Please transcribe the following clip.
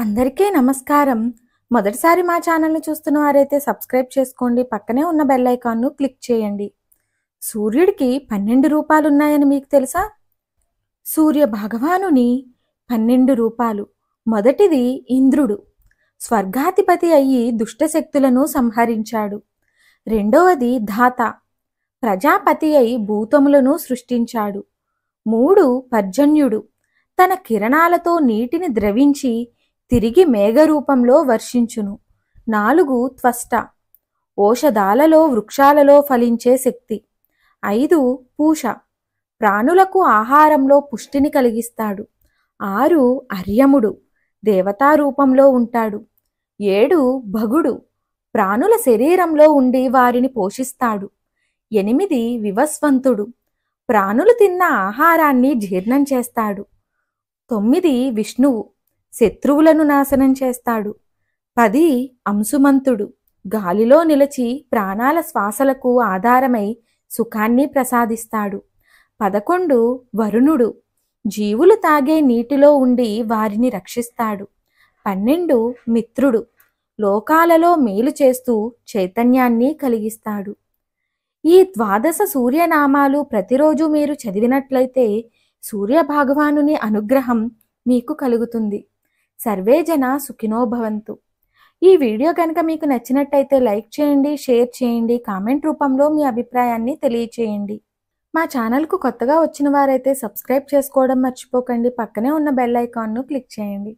అందరికీ నమస్కారం మొదటిసారి మా ఛానల్ని చూస్తున్న వారైతే సబ్స్క్రైబ్ చేసుకోండి పక్కనే ఉన్న బెల్ ఐకాన్ను క్లిక్ చేయండి సూర్యుడికి పన్నెండు రూపాలు ఉన్నాయని మీకు తెలుసా సూర్య భగవానుని పన్నెండు రూపాలు మొదటిది ఇంద్రుడు స్వర్గాధిపతి అయి దుష్టశక్తులను సంహరించాడు రెండవది ధాత ప్రజాపతి అయి భూతములను సృష్టించాడు మూడు పర్జన్యుడు తన కిరణాలతో నీటిని ద్రవించి తిరిగి మేఘరూపంలో వర్షించును నాలుగు త్వష్ట ఓషధాలలో వృక్షాలలో ఫలించే శక్తి ఐదు పూష ప్రాణులకు ఆహారంలో పుష్టిని కలిగిస్తాడు ఆరు అర్యముడు దేవతారూపంలో ఉంటాడు ఏడు భగుడు ప్రాణుల శరీరంలో ఉండి వారిని పోషిస్తాడు ఎనిమిది వివస్వంతుడు ప్రాణులు తిన్న ఆహారాన్ని జీర్ణం చేస్తాడు తొమ్మిది విష్ణువు శత్రువులను నాశనం చేస్తాడు పది అంశుమంతుడు గాలిలో నిలిచి ప్రాణాల శ్వాసలకు ఆధారమై సుఖాన్ని ప్రసాదిస్తాడు పదకొండు వరుణుడు జీవులు తాగే నీటిలో ఉండి వారిని రక్షిస్తాడు పన్నెండు మిత్రుడు లోకాలలో మేలు చేస్తూ చైతన్యాన్ని కలిగిస్తాడు ఈ ద్వాదశ సూర్యనామాలు ప్రతిరోజు మీరు చదివినట్లయితే సూర్య భగవానుని అనుగ్రహం మీకు కలుగుతుంది సర్వే జన సుఖినోభవంతు ఈ వీడియో కనుక మీకు నచ్చినట్టయితే లైక్ చేయండి షేర్ చేయండి కామెంట్ రూపంలో మీ అభిప్రాయాన్ని తెలియచేయండి మా ఛానల్కు కొత్తగా వచ్చిన వారైతే సబ్స్క్రైబ్ చేసుకోవడం మర్చిపోకండి పక్కనే ఉన్న బెల్ ఐకాన్ను క్లిక్ చేయండి